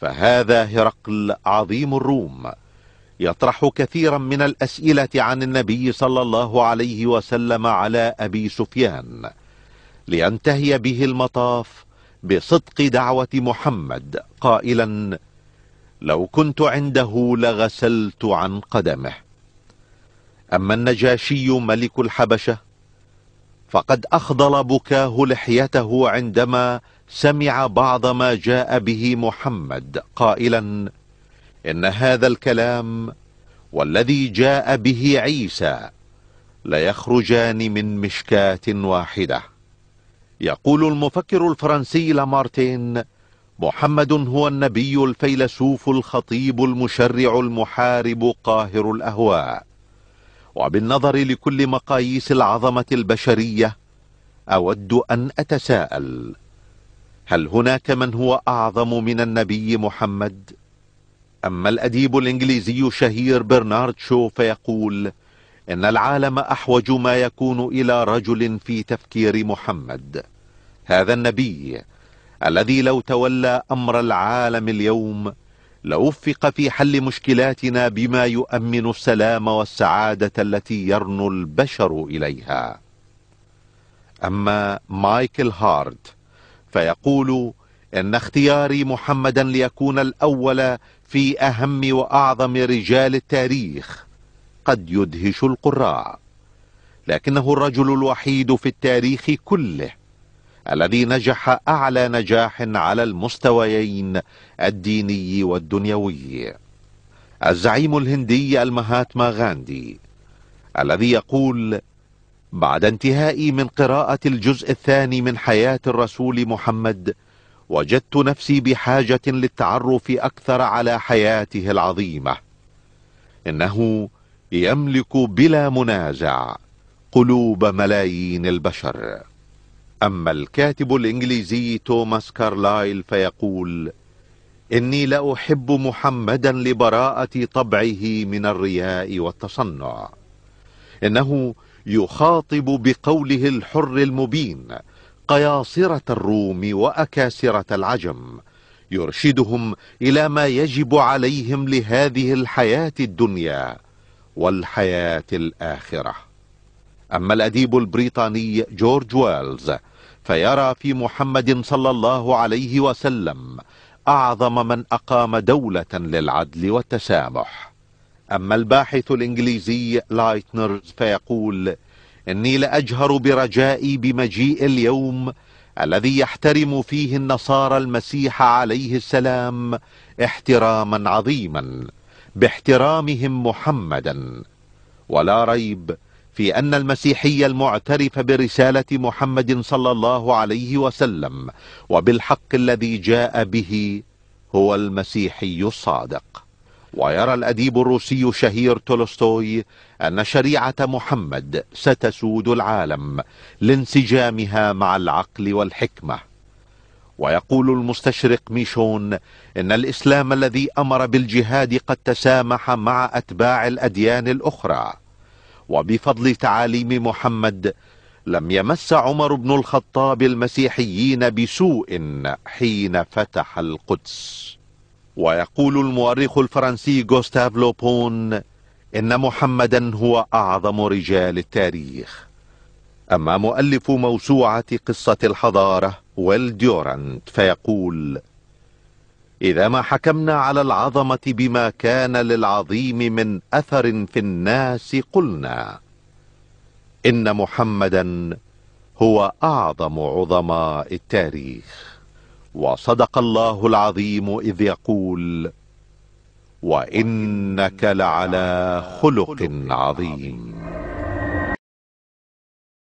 فهذا هرقل عظيم الروم يطرح كثيرا من الأسئلة عن النبي صلى الله عليه وسلم على أبي سفيان لينتهي به المطاف بصدق دعوة محمد قائلا لو كنت عنده لغسلت عن قدمه أما النجاشي ملك الحبشة فقد أخضل بكاه لحيته عندما سمع بعض ما جاء به محمد قائلا إن هذا الكلام والذي جاء به عيسى ليخرجان من مشكاة واحدة يقول المفكر الفرنسي لامارتين محمد هو النبي الفيلسوف الخطيب المشرع المحارب قاهر الأهواء وبالنظر لكل مقاييس العظمة البشرية أود أن أتساءل هل هناك من هو أعظم من النبي محمد؟ أما الأديب الإنجليزي الشهير برنارد شو فيقول إن العالم أحوج ما يكون إلى رجل في تفكير محمد هذا النبي الذي لو تولى أمر العالم اليوم لوفق في حل مشكلاتنا بما يؤمن السلام والسعادة التي يرنو البشر إليها أما مايكل هارت فيقول ان اختياري محمدا ليكون الاول في اهم واعظم رجال التاريخ قد يدهش القراء لكنه الرجل الوحيد في التاريخ كله الذي نجح اعلى نجاح على المستويين الديني والدنيوي الزعيم الهندي المهاتما غاندي الذي يقول بعد انتهائي من قراءة الجزء الثاني من حياة الرسول محمد وجدت نفسي بحاجة للتعرف أكثر على حياته العظيمة إنه يملك بلا منازع قلوب ملايين البشر أما الكاتب الإنجليزي توماس كارلايل فيقول إني لأحب محمدا لبراءة طبعه من الرياء والتصنع إنه يخاطب بقوله الحر المبين قياصرة الروم وأكاسرة العجم يرشدهم إلى ما يجب عليهم لهذه الحياة الدنيا والحياة الآخرة أما الأديب البريطاني جورج ويلز فيرى في محمد صلى الله عليه وسلم أعظم من أقام دولة للعدل والتسامح أما الباحث الإنجليزي لايتنرز فيقول إني لأجهر برجائي بمجيء اليوم الذي يحترم فيه النصارى المسيح عليه السلام احتراما عظيما باحترامهم محمدا ولا ريب في أن المسيحي المعترف برسالة محمد صلى الله عليه وسلم وبالحق الذي جاء به هو المسيحي الصادق ويرى الأديب الروسي الشهير تولستوي أن شريعة محمد ستسود العالم لانسجامها مع العقل والحكمة ويقول المستشرق ميشون إن الإسلام الذي أمر بالجهاد قد تسامح مع أتباع الأديان الأخرى وبفضل تعاليم محمد لم يمس عمر بن الخطاب المسيحيين بسوء حين فتح القدس ويقول المؤرخ الفرنسي جوستاف لوبون إن محمدا هو أعظم رجال التاريخ أما مؤلف موسوعة قصة الحضارة والديورانت فيقول إذا ما حكمنا على العظمة بما كان للعظيم من أثر في الناس قلنا إن محمدا هو أعظم عظماء التاريخ وصدق الله العظيم إذ يقول وإنك لعلى خلق عظيم